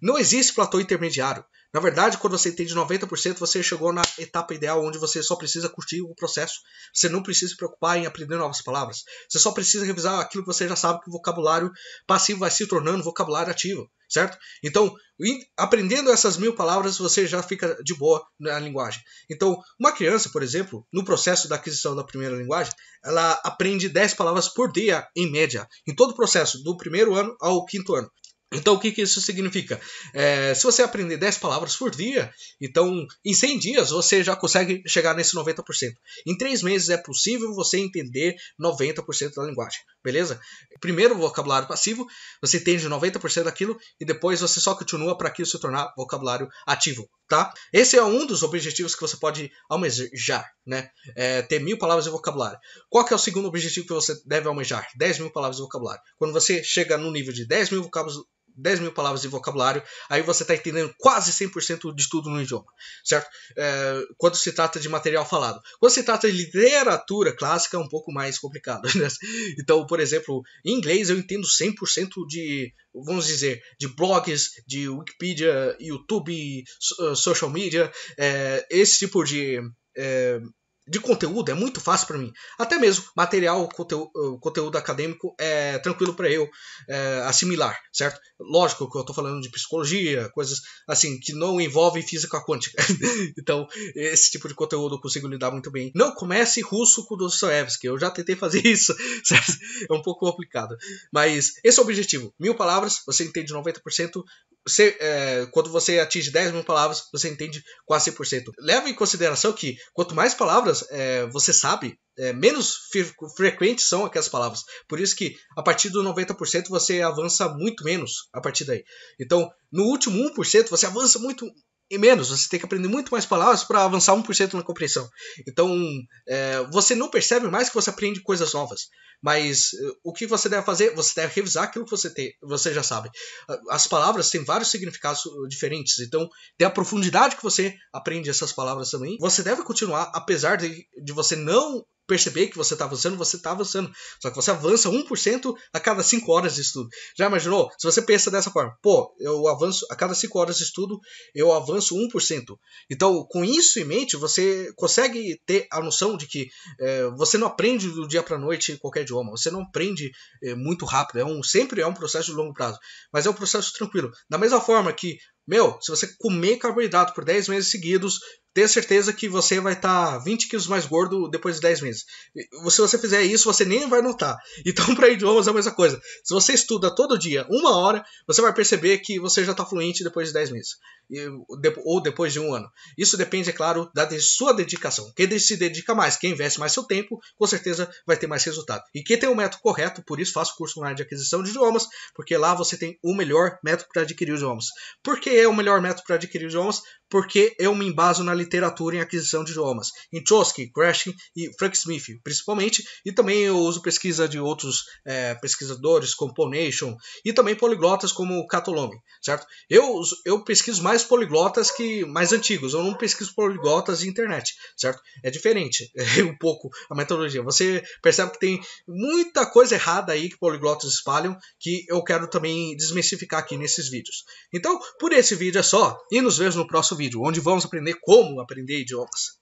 Não existe platô intermediário. Na verdade, quando você entende 90%, você chegou na etapa ideal onde você só precisa curtir o processo. Você não precisa se preocupar em aprender novas palavras. Você só precisa revisar aquilo que você já sabe que o vocabulário passivo vai se tornando vocabulário ativo, certo? Então, aprendendo essas mil palavras, você já fica de boa na linguagem. Então, uma criança, por exemplo, no processo da aquisição da primeira linguagem, ela aprende 10 palavras por dia, em média, em todo o processo, do primeiro ano ao quinto ano. Então, o que, que isso significa? É, se você aprender 10 palavras por dia, então em 100 dias você já consegue chegar nesse 90%. Em 3 meses é possível você entender 90% da linguagem, beleza? Primeiro, o vocabulário passivo, você entende 90% daquilo e depois você só continua para aquilo se tornar vocabulário ativo, tá? Esse é um dos objetivos que você pode almejar, né? É, ter mil palavras de vocabulário. Qual é o segundo objetivo que você deve almejar? 10 mil palavras de vocabulário. Quando você chega no nível de 10 mil vocabulários 10 mil palavras de vocabulário, aí você está entendendo quase 100% de tudo no idioma, certo? É, quando se trata de material falado. Quando se trata de literatura clássica, é um pouco mais complicado. Né? Então, por exemplo, em inglês eu entendo 100% de, vamos dizer, de blogs, de Wikipedia, YouTube, social media, é, esse tipo de. É, de conteúdo é muito fácil para mim. Até mesmo material, conteúdo, eh, conteúdo acadêmico é tranquilo para eu é, assimilar, certo? Lógico que eu estou falando de psicologia, coisas assim que não envolvem física quântica. então, esse tipo de conteúdo eu consigo lidar muito bem. Não comece russo com Dostoevsky, eu já tentei fazer isso, certo? É um pouco complicado. Mas esse é o objetivo. Mil palavras, você entende 90%, você, é, quando você atinge 10 mil palavras, você entende quase 100%. Leva em consideração que quanto mais palavras é, você sabe, é, menos frequentes são aquelas palavras. Por isso que a partir do 90% você avança muito menos a partir daí. Então, no último 1% você avança muito e menos, você tem que aprender muito mais palavras para avançar 1% na compreensão. Então, é, você não percebe mais que você aprende coisas novas. Mas eh, o que você deve fazer? Você deve revisar aquilo que você, tem, você já sabe. As palavras têm vários significados eh, diferentes, então tem a profundidade que você aprende essas palavras também. Você deve continuar, apesar de, de você não perceber que você está avançando, você está avançando. Só que você avança 1% a cada 5 horas de estudo. Já imaginou? Se você pensa dessa forma, pô, eu avanço a cada 5 horas de estudo, eu avanço 1%. Então, com isso em mente, você consegue ter a noção de que é, você não aprende do dia para noite qualquer idioma, você não aprende é, muito rápido. É um, sempre é um processo de longo prazo, mas é um processo tranquilo. Da mesma forma que meu, se você comer carboidrato por 10 meses seguidos, tenha certeza que você vai estar tá 20 quilos mais gordo depois de 10 meses. Se você fizer isso, você nem vai notar. Então, para idiomas é a mesma coisa. Se você estuda todo dia, uma hora, você vai perceber que você já está fluente depois de 10 meses. Ou depois de um ano. Isso depende, é claro, da sua dedicação. Quem se dedica mais, quem investe mais seu tempo, com certeza vai ter mais resultado. E quem tem o método correto, por isso faço curso online de aquisição de idiomas, porque lá você tem o melhor método para adquirir os idiomas. Por que é o melhor método para adquirir idiomas? Porque eu me embaso na literatura em aquisição de idiomas, em Chomsky, Kraskin e Frank Smith, principalmente, e também eu uso pesquisa de outros é, pesquisadores, como Ponation, e também poliglotas como Catolome, certo? Eu, eu pesquiso mais poliglotas que mais antigos, eu não pesquiso poliglotas de internet, certo? É diferente é um pouco a metodologia. Você percebe que tem muita coisa errada aí que poliglotas espalham que eu quero também desmistificar aqui nesses vídeos. Então, por esse esse vídeo é só e nos vemos no próximo vídeo, onde vamos aprender como aprender idiomas.